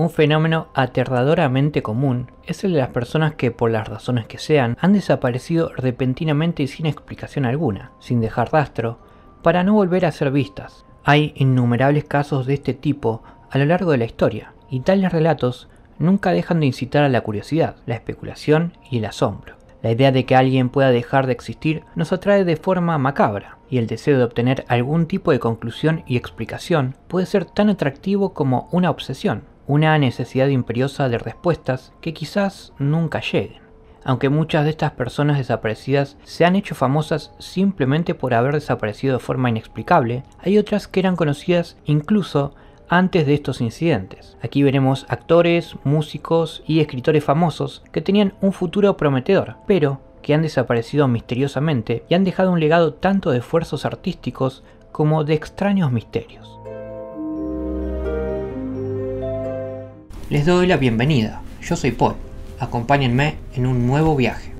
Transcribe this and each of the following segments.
Un fenómeno aterradoramente común es el de las personas que, por las razones que sean, han desaparecido repentinamente y sin explicación alguna, sin dejar rastro, para no volver a ser vistas. Hay innumerables casos de este tipo a lo largo de la historia, y tales relatos nunca dejan de incitar a la curiosidad, la especulación y el asombro. La idea de que alguien pueda dejar de existir nos atrae de forma macabra, y el deseo de obtener algún tipo de conclusión y explicación puede ser tan atractivo como una obsesión una necesidad imperiosa de respuestas que quizás nunca lleguen. Aunque muchas de estas personas desaparecidas se han hecho famosas simplemente por haber desaparecido de forma inexplicable, hay otras que eran conocidas incluso antes de estos incidentes. Aquí veremos actores, músicos y escritores famosos que tenían un futuro prometedor, pero que han desaparecido misteriosamente y han dejado un legado tanto de esfuerzos artísticos como de extraños misterios. Les doy la bienvenida. Yo soy Paul. Acompáñenme en un nuevo viaje.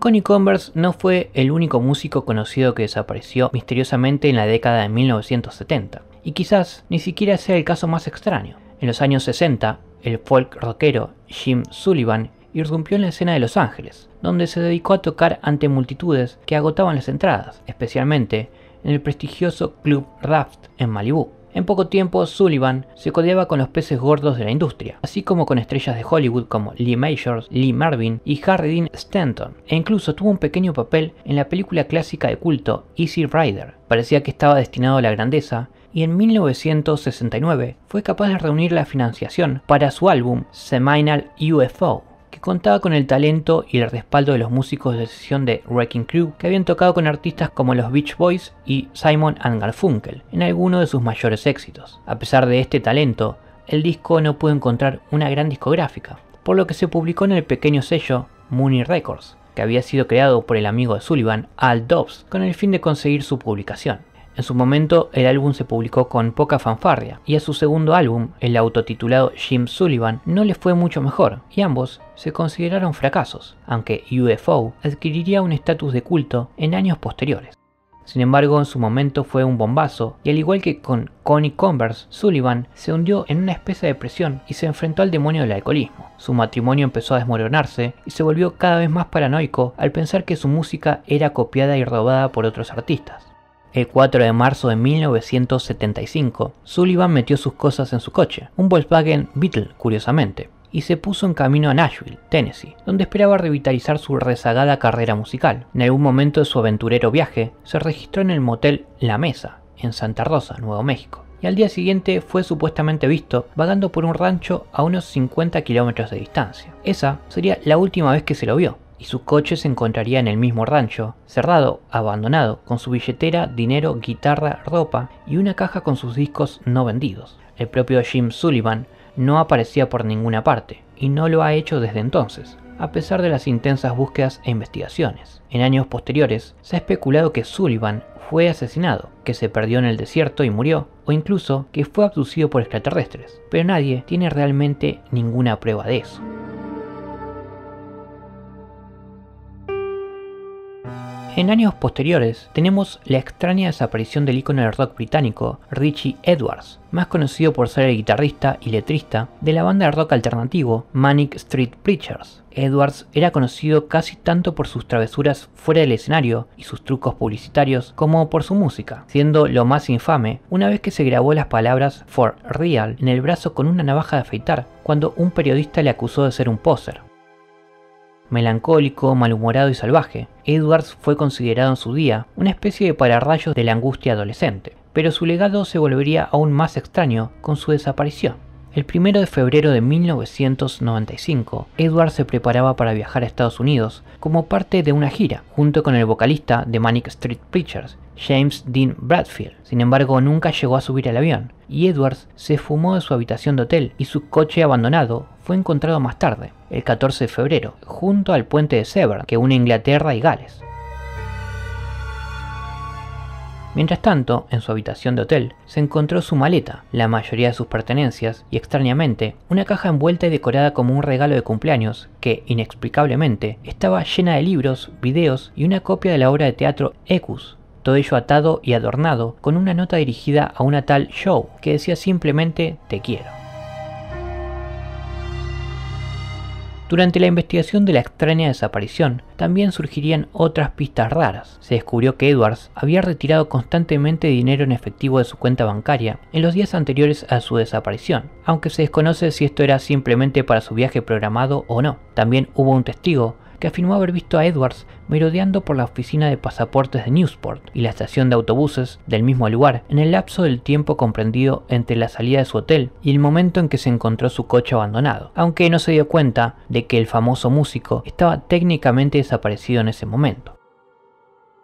Connie Converse no fue el único músico conocido que desapareció misteriosamente en la década de 1970, y quizás ni siquiera sea el caso más extraño. En los años 60, el folk rockero Jim Sullivan irrumpió en la escena de Los Ángeles, donde se dedicó a tocar ante multitudes que agotaban las entradas, especialmente en el prestigioso Club Raft en Malibu. En poco tiempo, Sullivan se codeaba con los peces gordos de la industria, así como con estrellas de Hollywood como Lee Majors, Lee Marvin y Harry Dean Stanton, e incluso tuvo un pequeño papel en la película clásica de culto Easy Rider. Parecía que estaba destinado a la grandeza, y en 1969 fue capaz de reunir la financiación para su álbum Seminal UFO, contaba con el talento y el respaldo de los músicos de sesión de Wrecking Crew, que habían tocado con artistas como los Beach Boys y Simon Garfunkel en alguno de sus mayores éxitos. A pesar de este talento, el disco no pudo encontrar una gran discográfica, por lo que se publicó en el pequeño sello Mooney Records, que había sido creado por el amigo de Sullivan, Al Dobbs, con el fin de conseguir su publicación. En su momento, el álbum se publicó con poca fanfarria, y a su segundo álbum, el autotitulado Jim Sullivan, no le fue mucho mejor, y ambos se consideraron fracasos, aunque UFO adquiriría un estatus de culto en años posteriores. Sin embargo, en su momento fue un bombazo, y al igual que con Connie Converse, Sullivan se hundió en una especie de depresión y se enfrentó al demonio del alcoholismo. Su matrimonio empezó a desmoronarse y se volvió cada vez más paranoico al pensar que su música era copiada y robada por otros artistas. El 4 de marzo de 1975, Sullivan metió sus cosas en su coche, un Volkswagen Beetle, curiosamente, y se puso en camino a Nashville, Tennessee, donde esperaba revitalizar su rezagada carrera musical. En algún momento de su aventurero viaje, se registró en el motel La Mesa, en Santa Rosa, Nuevo México, y al día siguiente fue supuestamente visto vagando por un rancho a unos 50 kilómetros de distancia. Esa sería la última vez que se lo vio, y su coche se encontraría en el mismo rancho, cerrado, abandonado, con su billetera, dinero, guitarra, ropa y una caja con sus discos no vendidos. El propio Jim Sullivan no aparecía por ninguna parte, y no lo ha hecho desde entonces, a pesar de las intensas búsquedas e investigaciones. En años posteriores, se ha especulado que Sullivan fue asesinado, que se perdió en el desierto y murió, o incluso que fue abducido por extraterrestres, pero nadie tiene realmente ninguna prueba de eso. En años posteriores tenemos la extraña desaparición del icono del rock británico Richie Edwards, más conocido por ser el guitarrista y letrista de la banda de rock alternativo Manic Street Preachers. Edwards era conocido casi tanto por sus travesuras fuera del escenario y sus trucos publicitarios como por su música, siendo lo más infame una vez que se grabó las palabras For Real en el brazo con una navaja de afeitar cuando un periodista le acusó de ser un poser. Melancólico, malhumorado y salvaje, Edwards fue considerado en su día una especie de pararrayos de la angustia adolescente, pero su legado se volvería aún más extraño con su desaparición. El 1 de febrero de 1995, Edwards se preparaba para viajar a Estados Unidos como parte de una gira, junto con el vocalista de Manic Street Preachers, James Dean Bradfield. Sin embargo, nunca llegó a subir al avión, y Edwards se fumó de su habitación de hotel y su coche abandonado fue encontrado más tarde, el 14 de febrero, junto al puente de Severn, que une Inglaterra y Gales. Mientras tanto, en su habitación de hotel, se encontró su maleta, la mayoría de sus pertenencias y, extrañamente, una caja envuelta y decorada como un regalo de cumpleaños que, inexplicablemente, estaba llena de libros, videos y una copia de la obra de teatro Ecus, todo ello atado y adornado con una nota dirigida a una tal Show que decía simplemente te quiero. Durante la investigación de la extraña desaparición, también surgirían otras pistas raras. Se descubrió que Edwards había retirado constantemente dinero en efectivo de su cuenta bancaria en los días anteriores a su desaparición, aunque se desconoce si esto era simplemente para su viaje programado o no. También hubo un testigo que afirmó haber visto a Edwards merodeando por la oficina de pasaportes de Newsport y la estación de autobuses del mismo lugar en el lapso del tiempo comprendido entre la salida de su hotel y el momento en que se encontró su coche abandonado, aunque no se dio cuenta de que el famoso músico estaba técnicamente desaparecido en ese momento.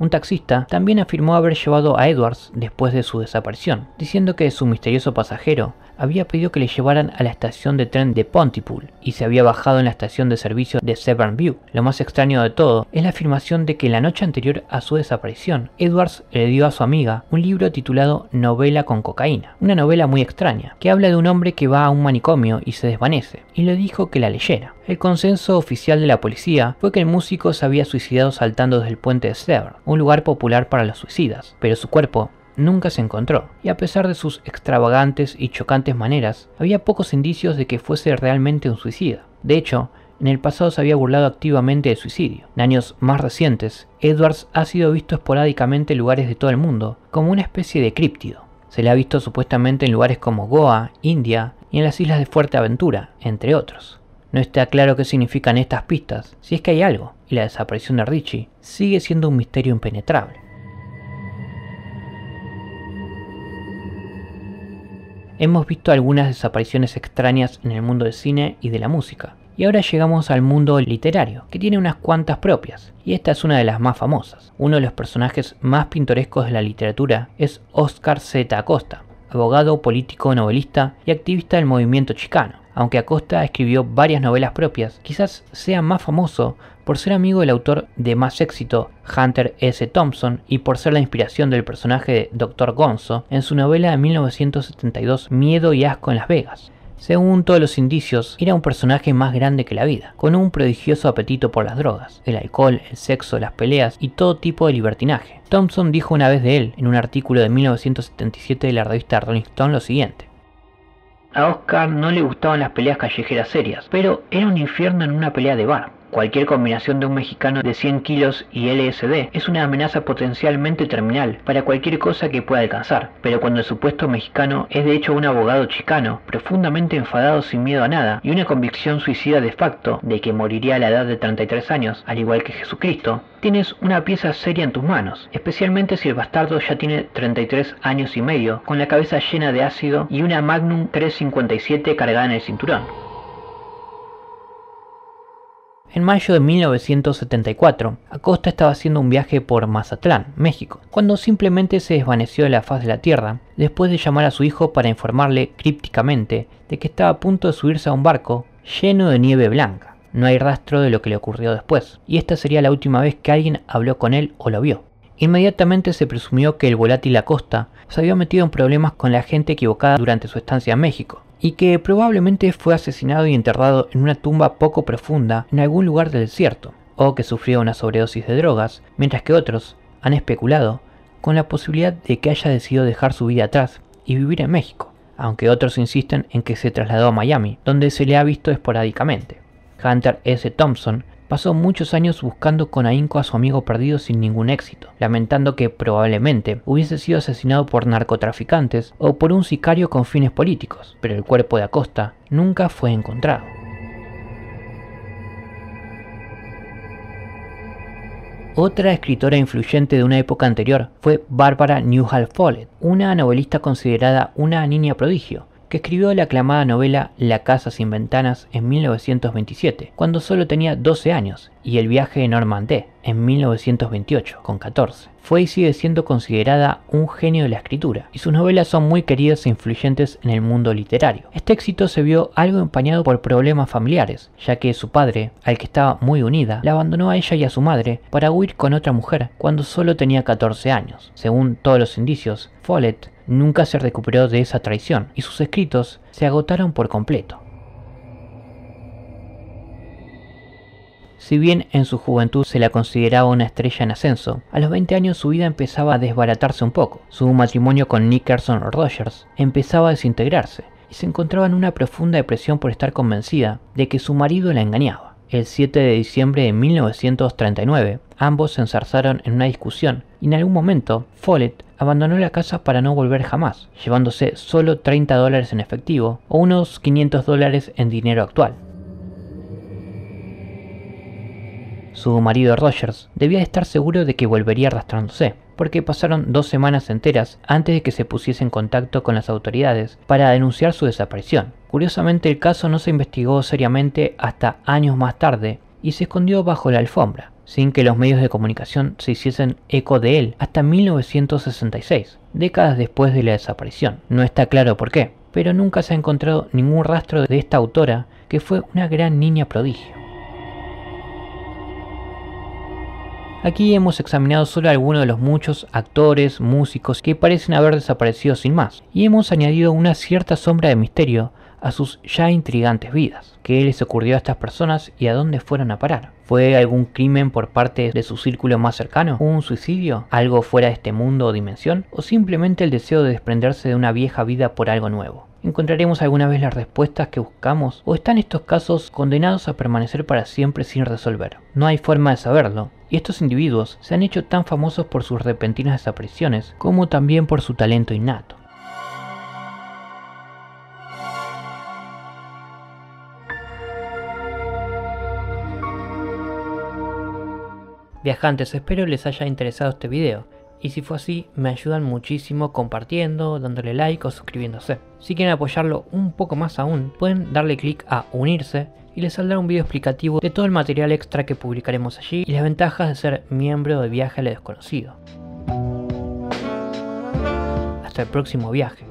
Un taxista también afirmó haber llevado a Edwards después de su desaparición, diciendo que su misterioso pasajero había pedido que le llevaran a la estación de tren de Pontypool y se había bajado en la estación de servicio de Severn View. Lo más extraño de todo es la afirmación de que la noche anterior a su desaparición, Edwards le dio a su amiga un libro titulado Novela con cocaína, una novela muy extraña, que habla de un hombre que va a un manicomio y se desvanece, y le dijo que la leyera. El consenso oficial de la policía fue que el músico se había suicidado saltando desde el puente de Severn, un lugar popular para los suicidas, pero su cuerpo nunca se encontró, y a pesar de sus extravagantes y chocantes maneras, había pocos indicios de que fuese realmente un suicida. De hecho, en el pasado se había burlado activamente de suicidio. En años más recientes, Edwards ha sido visto esporádicamente en lugares de todo el mundo, como una especie de críptido. Se le ha visto supuestamente en lugares como Goa, India y en las islas de Fuerte Aventura, entre otros. No está claro qué significan estas pistas, si es que hay algo, y la desaparición de Richie sigue siendo un misterio impenetrable. hemos visto algunas desapariciones extrañas en el mundo del cine y de la música. Y ahora llegamos al mundo literario, que tiene unas cuantas propias, y esta es una de las más famosas. Uno de los personajes más pintorescos de la literatura es Oscar Z. Acosta, abogado, político, novelista y activista del movimiento chicano aunque Acosta escribió varias novelas propias, quizás sea más famoso por ser amigo del autor de más éxito, Hunter S. Thompson, y por ser la inspiración del personaje de Dr. Gonzo en su novela de 1972 Miedo y Asco en Las Vegas. Según todos los indicios, era un personaje más grande que la vida, con un prodigioso apetito por las drogas, el alcohol, el sexo, las peleas y todo tipo de libertinaje. Thompson dijo una vez de él, en un artículo de 1977 de la revista Rolling Stone, lo siguiente. A Oscar no le gustaban las peleas callejeras serias, pero era un infierno en una pelea de bar. Cualquier combinación de un mexicano de 100 kilos y LSD es una amenaza potencialmente terminal para cualquier cosa que pueda alcanzar, pero cuando el supuesto mexicano es de hecho un abogado chicano, profundamente enfadado sin miedo a nada y una convicción suicida de facto de que moriría a la edad de 33 años, al igual que Jesucristo, tienes una pieza seria en tus manos, especialmente si el bastardo ya tiene 33 años y medio, con la cabeza llena de ácido y una Magnum 357 cargada en el cinturón. En mayo de 1974, Acosta estaba haciendo un viaje por Mazatlán, México, cuando simplemente se desvaneció de la faz de la Tierra después de llamar a su hijo para informarle crípticamente de que estaba a punto de subirse a un barco lleno de nieve blanca. No hay rastro de lo que le ocurrió después, y esta sería la última vez que alguien habló con él o lo vio. Inmediatamente se presumió que el volátil Acosta se había metido en problemas con la gente equivocada durante su estancia en México, y que probablemente fue asesinado y enterrado en una tumba poco profunda en algún lugar del desierto, o que sufrió una sobredosis de drogas, mientras que otros han especulado con la posibilidad de que haya decidido dejar su vida atrás y vivir en México, aunque otros insisten en que se trasladó a Miami, donde se le ha visto esporádicamente. Hunter S. Thompson pasó muchos años buscando con ahínco a su amigo perdido sin ningún éxito, lamentando que probablemente hubiese sido asesinado por narcotraficantes o por un sicario con fines políticos, pero el cuerpo de Acosta nunca fue encontrado. Otra escritora influyente de una época anterior fue Barbara Newhall Follett, una novelista considerada una niña prodigio, que escribió la aclamada novela La casa sin ventanas en 1927, cuando solo tenía 12 años, y El viaje de Normandé en 1928, con 14. Fue y sigue siendo considerada un genio de la escritura, y sus novelas son muy queridas e influyentes en el mundo literario. Este éxito se vio algo empañado por problemas familiares, ya que su padre, al que estaba muy unida, la abandonó a ella y a su madre para huir con otra mujer cuando solo tenía 14 años. Según todos los indicios, Follett nunca se recuperó de esa traición y sus escritos se agotaron por completo. Si bien en su juventud se la consideraba una estrella en ascenso, a los 20 años su vida empezaba a desbaratarse un poco. Su matrimonio con Nickerson Rogers empezaba a desintegrarse y se encontraba en una profunda depresión por estar convencida de que su marido la engañaba el 7 de diciembre de 1939. Ambos se enzarzaron en una discusión y en algún momento Follett abandonó la casa para no volver jamás, llevándose solo 30 dólares en efectivo o unos 500 dólares en dinero actual. Su marido Rogers debía estar seguro de que volvería arrastrándose, porque pasaron dos semanas enteras antes de que se pusiese en contacto con las autoridades para denunciar su desaparición. Curiosamente el caso no se investigó seriamente hasta años más tarde y se escondió bajo la alfombra, sin que los medios de comunicación se hiciesen eco de él hasta 1966, décadas después de la desaparición. No está claro por qué, pero nunca se ha encontrado ningún rastro de esta autora que fue una gran niña prodigio. Aquí hemos examinado solo algunos de los muchos actores, músicos que parecen haber desaparecido sin más, y hemos añadido una cierta sombra de misterio a sus ya intrigantes vidas. ¿Qué les ocurrió a estas personas y a dónde fueron a parar? ¿Fue algún crimen por parte de su círculo más cercano? ¿Un suicidio? ¿Algo fuera de este mundo o dimensión? ¿O simplemente el deseo de desprenderse de una vieja vida por algo nuevo? ¿Encontraremos alguna vez las respuestas que buscamos? ¿O están estos casos condenados a permanecer para siempre sin resolver? No hay forma de saberlo, y estos individuos se han hecho tan famosos por sus repentinas desapariciones como también por su talento innato. Viajantes, espero les haya interesado este video. Y si fue así, me ayudan muchísimo compartiendo, dándole like o suscribiéndose. Si quieren apoyarlo un poco más aún, pueden darle clic a unirse y les saldrá un video explicativo de todo el material extra que publicaremos allí y las ventajas de ser miembro de Viaje al Desconocido. Hasta el próximo viaje.